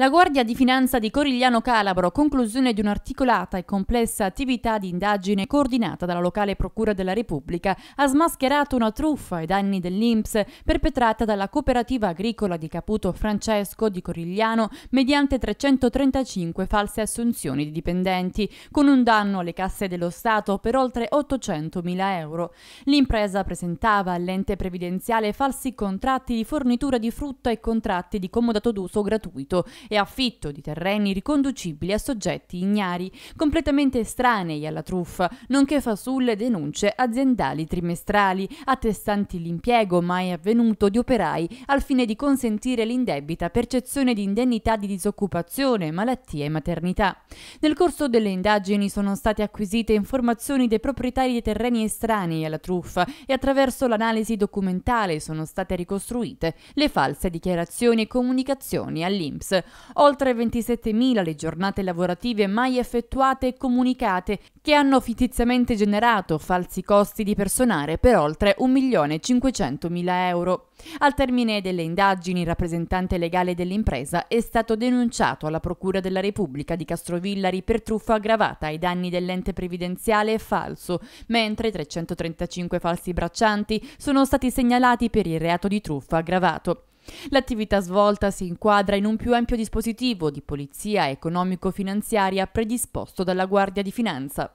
La Guardia di Finanza di Corigliano Calabro, conclusione di un'articolata e complessa attività di indagine coordinata dalla locale Procura della Repubblica, ha smascherato una truffa ai danni dell'Inps perpetrata dalla cooperativa agricola di Caputo Francesco di Corigliano mediante 335 false assunzioni di dipendenti, con un danno alle casse dello Stato per oltre 800.000 euro. L'impresa presentava all'ente previdenziale falsi contratti di fornitura di frutta e contratti di comodato d'uso gratuito e affitto di terreni riconducibili a soggetti ignari, completamente estranei alla truffa, nonché fasulle denunce aziendali trimestrali, attestanti l'impiego mai avvenuto di operai al fine di consentire l'indebita percezione di indennità di disoccupazione, malattie e maternità. Nel corso delle indagini sono state acquisite informazioni dei proprietari di terreni estranei alla truffa e attraverso l'analisi documentale sono state ricostruite le false dichiarazioni e comunicazioni all'INPS, Oltre 27.000 le giornate lavorative mai effettuate e comunicate che hanno fittiziamente generato falsi costi di personale per oltre 1.500.000 euro. Al termine delle indagini, il rappresentante legale dell'impresa è stato denunciato alla Procura della Repubblica di Castrovillari per truffa aggravata ai danni dell'ente previdenziale falso, mentre 335 falsi braccianti sono stati segnalati per il reato di truffa aggravato. L'attività svolta si inquadra in un più ampio dispositivo di polizia economico-finanziaria predisposto dalla Guardia di Finanza.